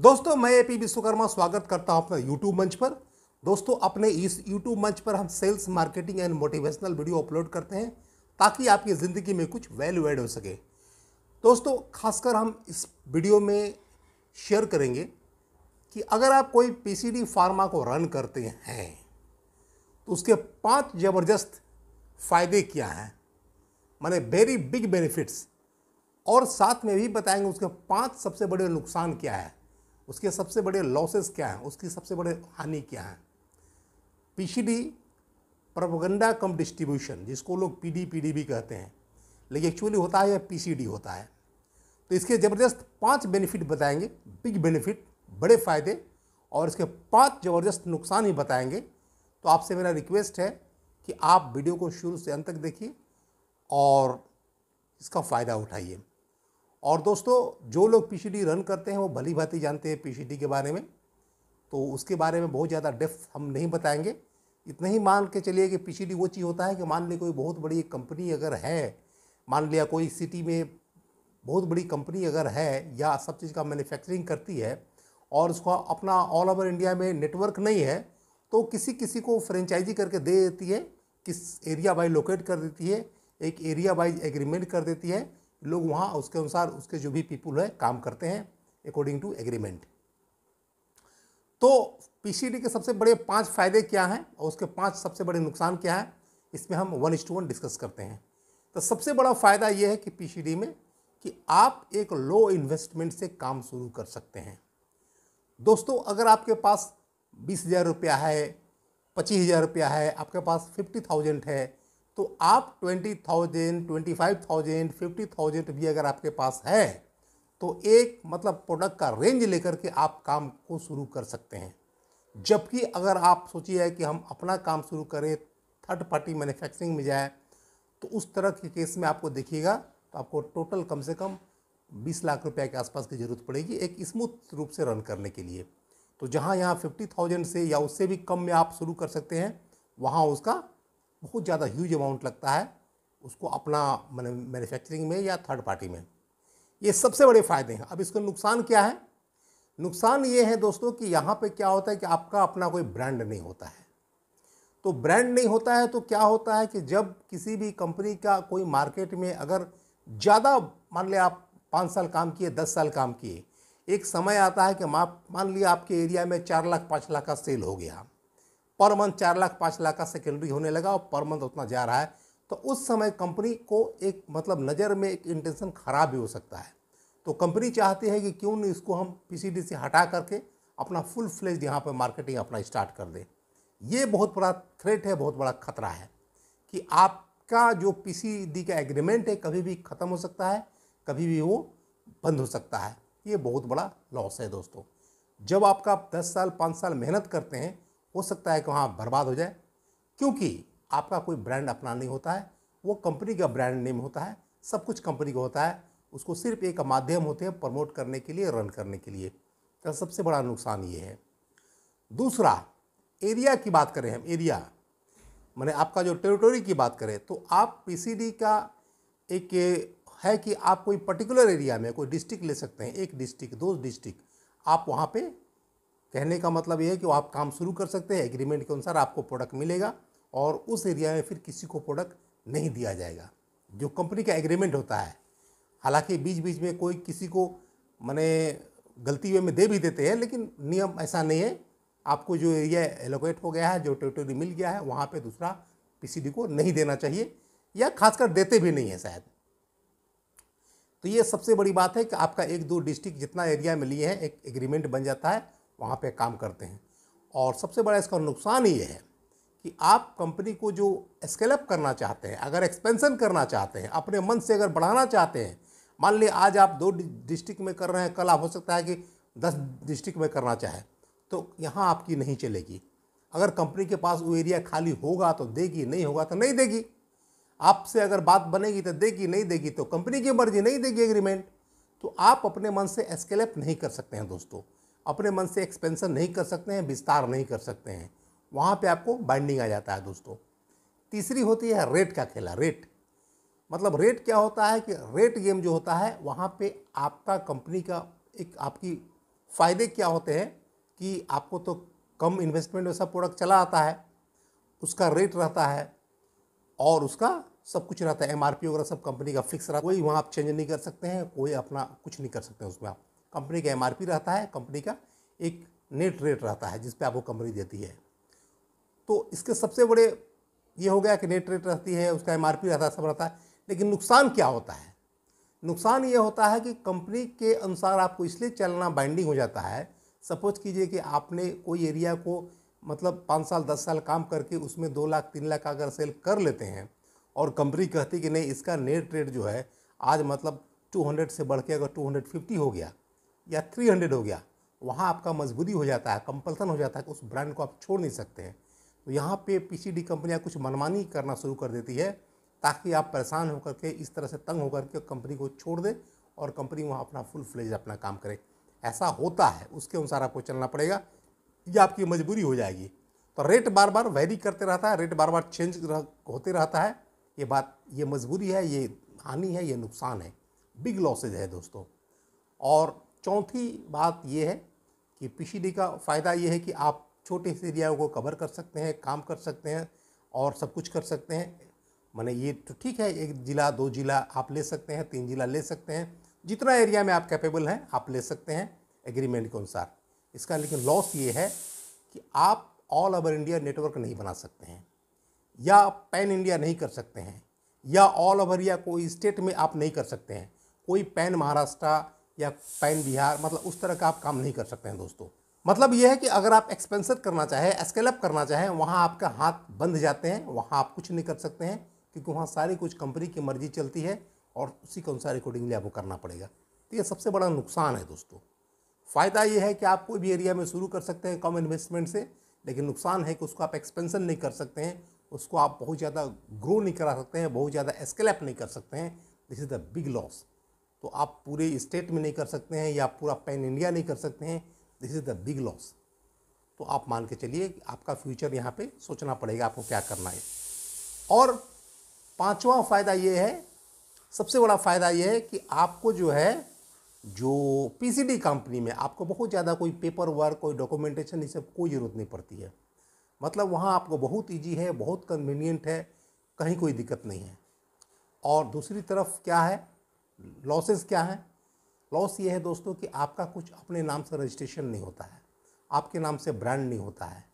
दोस्तों मैं एपी विश्वकर्मा स्वागत करता हूं अपने यूट्यूब मंच पर दोस्तों अपने इस यूट्यूब मंच पर हम sales marketing and motivational video upload करते हैं ताकि आपकी ज़िंदगी में कुछ वैल्यू एड हो सके दोस्तों खासकर हम इस वीडियो में शेयर करेंगे कि अगर आप कोई पीसीडी फार्मा को रन करते हैं तो उसके पांच ज़बरदस्त फ़ायदे क्या हैं माने वेरी बिग बेनिफिट्स और साथ में भी बताएंगे उसके पांच सबसे बड़े नुकसान क्या है उसके सबसे बड़े लॉसेस क्या हैं उसकी सबसे बड़े हानि क्या हैं पीसीडी प्रोपोगंडा कम डिस्ट्रीब्यूशन जिसको लोग पीडी पीडी भी कहते हैं लेकिन एक्चुअली होता है सी पीसीडी होता है तो इसके ज़बरदस्त पांच बेनिफिट बताएंगे बिग बेनिफिट बड़े फ़ायदे और इसके पांच ज़बरदस्त नुकसान ही बताएंगे तो आपसे मेरा रिक्वेस्ट है कि आप वीडियो को शुरू से अंत तक देखिए और इसका फ़ायदा उठाइए और दोस्तों जो लोग पीसीडी रन करते हैं वो भली भांति जानते हैं पीसीडी के बारे में तो उसके बारे में बहुत ज़्यादा डेफ हम नहीं बताएंगे इतना ही मान के चलिए कि पीसीडी वो चीज़ होता है कि मान लिया कोई बहुत बड़ी कंपनी अगर है मान लिया कोई सिटी में बहुत बड़ी कंपनी अगर है या सब चीज़ का मैन्युफैक्चरिंग करती है और उसका अपना ऑल ओवर इंडिया में नेटवर्क नहीं है तो किसी किसी को फ्रेंचाइजी करके दे देती है किस एरिया वाइज लोकेट कर देती है एक एरिया वाइज एग्रीमेंट कर देती है लोग वहाँ उसके अनुसार उसके जो भी पीपुल है काम करते हैं अकॉर्डिंग टू एग्रीमेंट तो पीसीडी के सबसे बड़े पांच फायदे क्या हैं और उसके पांच सबसे बड़े नुकसान क्या हैं इसमें हम वन टू वन डिस्कस करते हैं तो सबसे बड़ा फ़ायदा यह है कि पीसीडी में कि आप एक लो इन्वेस्टमेंट से काम शुरू कर सकते हैं दोस्तों अगर आपके पास बीस हज़ार रुपया है पच्चीस हज़ार रुपया है आपके पास फिफ्टी थाउजेंड है तो आप twenty thousand twenty five thousand fifty thousand भी अगर आपके पास है तो एक मतलब प्रोडक्ट का रेंज लेकर के आप काम को शुरू कर सकते हैं जबकि अगर आप सोचिए कि हम अपना काम शुरू करें थर्ड पार्टी मैन्युफैक्चरिंग में जाए तो उस तरह के केस में आपको देखिएगा तो आपको टोटल कम से कम बीस लाख रुपए के आसपास की ज़रूरत पड़ेगी एक स्मूथ रूप से रन करने के लिए तो जहाँ यहाँ फिफ्टी थाउजेंड से या उससे भी कम में आप शुरू कर सकते हैं वहाँ उसका बहुत ज़्यादा ह्यूज अमाउंट लगता है उसको अपना मैंने मैन्युफैक्चरिंग में या थर्ड पार्टी में ये सबसे बड़े फ़ायदे हैं अब इसका नुकसान क्या है नुकसान ये है दोस्तों कि यहाँ पे क्या होता है कि आपका अपना कोई ब्रांड नहीं होता है तो ब्रांड नहीं होता है तो क्या होता है कि जब किसी भी कंपनी का कोई मार्केट में अगर ज़्यादा मान लिया आप पाँच साल काम किए दस साल काम किए एक समय आता है कि मान लिया आपके एरिया में चार लाख पाँच लाख का सेल हो गया पर मंथ चार लाख पाँच लाख का सेकेंडरी होने लगा और पर मंथ उतना जा रहा है तो उस समय कंपनी को एक मतलब नज़र में एक इंटेंशन ख़राब भी हो सकता है तो कंपनी चाहती है कि क्यों नहीं इसको हम पीसीडी से हटा करके अपना फुल फ्लेज यहाँ पर मार्केटिंग अपना स्टार्ट कर दें ये बहुत बड़ा थ्रेट है बहुत बड़ा खतरा है कि आपका जो पीसीडी का एग्रीमेंट है कभी भी ख़त्म हो सकता है कभी भी वो बंद हो सकता है ये बहुत बड़ा लॉस है दोस्तों जब आपका दस साल पाँच साल मेहनत करते हैं हो सकता है कि वहाँ बर्बाद हो जाए क्योंकि आपका कोई ब्रांड अपना नहीं होता है वो कंपनी का ब्रांड नेम होता है सब कुछ कंपनी का होता है उसको सिर्फ एक माध्यम होते हैं प्रमोट करने के लिए रन करने के लिए तो सबसे बड़ा नुकसान ये है दूसरा एरिया की बात करें हम एरिया मैंने आपका जो टेरिटोरी की बात करें तो आप पी का एक है कि आप कोई पर्टिकुलर एरिया में कोई डिस्ट्रिक्ट ले सकते हैं एक डिस्ट्रिक्ट दो डिस्ट्रिक्ट आप वहाँ पे कहने का मतलब ये है कि आप काम शुरू कर सकते हैं एग्रीमेंट के अनुसार आपको प्रोडक्ट मिलेगा और उस एरिया में फिर किसी को प्रोडक्ट नहीं दिया जाएगा जो कंपनी का एग्रीमेंट होता है हालांकि बीच बीच में कोई किसी को मैंने गलती में दे भी देते हैं लेकिन नियम ऐसा नहीं है आपको जो एरिया एलोकेट हो गया है जो टेरिटोरी मिल गया है वहाँ पर दूसरा पी को नहीं देना चाहिए या खासकर देते भी नहीं है शायद तो ये सबसे बड़ी बात है कि आपका एक दो डिस्ट्रिक्ट जितना एरिया में लिए हैं एक एग्रीमेंट बन जाता है वहाँ पे काम करते हैं और सबसे बड़ा इसका नुकसान ये है कि आप कंपनी को जो स्केलअप करना चाहते हैं अगर एक्सपेंसन करना चाहते हैं अपने मन से अगर बढ़ाना चाहते हैं मान ली आज आप दो डिस्ट्रिक्ट में कर रहे हैं कल आप हो सकता है कि दस डिस्ट्रिक्ट में करना चाहे तो यहाँ आपकी नहीं चलेगी अगर कंपनी के पास वो एरिया खाली होगा तो देगी नहीं होगा तो नहीं देगी आपसे अगर बात बनेगी तो देगी नहीं देगी तो कंपनी की मर्जी नहीं देगी एग्रीमेंट तो आप अपने मन से एस्केलेप नहीं कर सकते हैं दोस्तों अपने मन से एक्सपेंसन नहीं कर सकते हैं विस्तार नहीं कर सकते हैं वहाँ पे आपको बाइंडिंग आ जाता है दोस्तों तीसरी होती है रेट का खेला रेट मतलब रेट क्या होता है कि रेट गेम जो होता है वहाँ पे आपका कंपनी का एक आपकी फ़ायदे क्या होते हैं कि आपको तो कम इन्वेस्टमेंट में सब प्रोडक्ट चला आता है उसका रेट रहता है और उसका सब कुछ रहता है एम वगैरह सब कंपनी का फिक्स रहता है कोई वहाँ आप चेंज नहीं कर सकते हैं कोई अपना कुछ नहीं कर सकते उसमें आप कंपनी का एम रहता है कंपनी का एक नेट रेट रहता है जिस पे आपको कंपनी देती है तो इसके सबसे बड़े ये हो गया कि नेट रेट रहती है उसका एम रहता है सब रहता है लेकिन नुकसान क्या होता है नुकसान ये होता है कि कंपनी के अनुसार आपको इसलिए चलना बाइंडिंग हो जाता है सपोज कीजिए कि आपने कोई एरिया को मतलब पाँच साल दस साल काम करके उसमें दो लाख तीन लाख का अगर सेल कर लेते हैं और कंपनी कहती कि नहीं इसका नेट रेट जो है आज मतलब टू हंड्रेड से बढ़ के अगर टू हंड्रेड फिफ्टी हो गया या थ्री हंड्रेड हो गया वहाँ आपका मजबूरी हो जाता है कंपल्सन हो जाता है कि उस ब्रांड को आप छोड़ नहीं सकते हैं तो यहाँ पे पीसीडी कंपनियाँ कुछ मनमानी करना शुरू कर देती है ताकि आप परेशान होकर के इस तरह से तंग होकर के कंपनी को छोड़ दें और कंपनी वहाँ अपना फुल फ्लेज अपना काम करे ऐसा होता है उसके अनुसार आपको चलना पड़ेगा ये आपकी मजबूरी हो जाएगी तो रेट बार बार वेरी करते रहता है रेट बार बार चेंज होते रहता है ये बात ये मजबूरी है ये हानि है ये नुकसान है बिग लॉसेज है दोस्तों और चौथी बात यह है कि पीसीडी का फ़ायदा ये है कि आप छोटे से एरिया को कवर कर सकते हैं काम कर सकते हैं और सब कुछ कर सकते हैं माने ये तो ठीक है एक ज़िला दो ज़िला आप ले सकते हैं तीन ज़िला ले सकते हैं जितना एरिया में आप कैपेबल हैं आप ले सकते हैं एग्रीमेंट के अनुसार इसका लेकिन लॉस ये है कि आप ऑल ओवर इंडिया नेटवर्क नहीं बना सकते हैं या पैन इंडिया नहीं कर सकते हैं या ऑल ओवर या कोई स्टेट में आप नहीं कर सकते हैं कोई पैन महाराष्ट्र या पैन बिहार मतलब उस तरह का आप काम नहीं कर सकते हैं दोस्तों मतलब यह है कि अगर आप एक्सपेंसर करना चाहें स्केलअप करना चाहें वहाँ आपका हाथ बंध जाते हैं वहाँ आप कुछ नहीं कर सकते हैं क्योंकि वहाँ सारी कुछ कंपनी की मर्जी चलती है और उसी के अनुसार अकॉर्डिंगली आपको करना पड़ेगा तो ये सबसे बड़ा नुकसान है दोस्तों फ़ायदा ये है कि आप कोई भी एरिया में शुरू कर सकते हैं कम इन्वेस्टमेंट से लेकिन नुकसान है कि उसको आप एक्सपेंसन नहीं कर सकते हैं उसको आप बहुत ज़्यादा ग्रो नहीं करा सकते हैं बहुत ज़्यादा स्केलअप नहीं कर सकते हैं this is the big loss तो आप पूरे स्टेट में नहीं कर सकते हैं या पूरा पैन इंडिया नहीं कर सकते हैं this is the big loss तो आप मान के चलिए आपका फ्यूचर यहाँ पे सोचना पड़ेगा आपको क्या करना है और पांचवा फ़ायदा ये है सबसे बड़ा फ़ायदा ये है कि आपको जो है जो पीसीडी कंपनी में आपको बहुत ज़्यादा कोई पेपर वर्क कोई डॉक्यूमेंटेशन ये सब कोई ज़रूरत नहीं पड़ती है मतलब वहाँ आपको बहुत ईजी है बहुत कन्वीनियंट है कहीं कोई दिक्कत नहीं है और दूसरी तरफ क्या है लॉसेस क्या है लॉस ये है दोस्तों कि आपका कुछ अपने नाम से रजिस्ट्रेशन नहीं होता है आपके नाम से ब्रांड नहीं होता है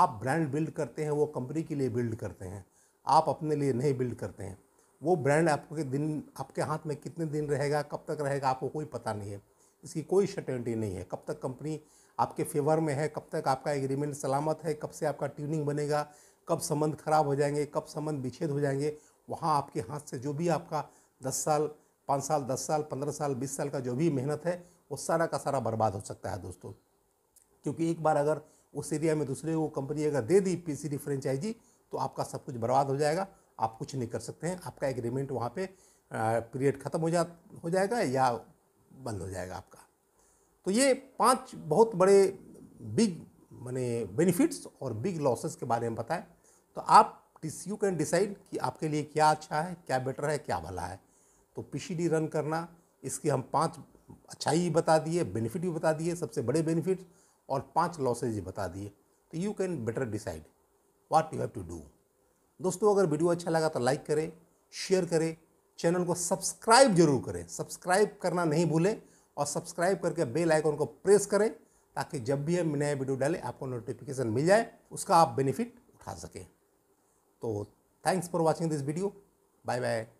आप ब्रांड बिल्ड करते हैं वो कंपनी के लिए बिल्ड करते हैं आप अपने लिए नहीं बिल्ड करते हैं वो ब्रांड आपके दिन आपके हाथ में कितने दिन रहेगा कब तक रहेगा आपको कोई पता नहीं है इसकी कोई शर्टेंटी नहीं है कब तक कंपनी आपके फेवर में है कब तक आपका एग्रीमेंट सलामत है कब से आपका ट्यूनिंग बनेगा कब संबंध खराब हो जाएंगे कब संबंध विच्छेद हो जाएंगे वहाँ आपके हाथ से जो भी आपका दस साल पाँच साल दस साल पंद्रह साल बीस साल का जो भी मेहनत है वो सारा का सारा बर्बाद हो सकता है दोस्तों क्योंकि एक बार अगर उस एरिया में दूसरे को कंपनी अगर दे दी पीसीडी फ्रेंचाइजी तो आपका सब कुछ बर्बाद हो जाएगा आप कुछ नहीं कर सकते हैं आपका एग्रीमेंट वहाँ पर पीरियड ख़त्म हो जा हो जाएगा या बंद हो जाएगा आपका तो ये पांच बहुत बड़े बिग माने बेनिफिट्स और बिग लॉसेस के बारे में बताएं तो आप यू कैन डिसाइड कि आपके लिए क्या अच्छा है क्या बेटर है क्या भला है तो पी रन करना इसकी हम पांच अच्छाई बता दिए बेनिफिट भी बता दिए सबसे बड़े बेनिफिट और पांच लॉसेज बता दिए तो you can better decide what you have to do दोस्तों अगर वीडियो अच्छा लगा तो लाइक करें शेयर करें चैनल को सब्सक्राइब जरूर करें सब्सक्राइब करना नहीं भूलें और सब्सक्राइब करके बेल आइकन को प्रेस करें ताकि जब भी हम नया वीडियो डालें आपको नोटिफिकेशन मिल जाए उसका आप बेनिफिट उठा सकें तो thanks for watching this video bye bye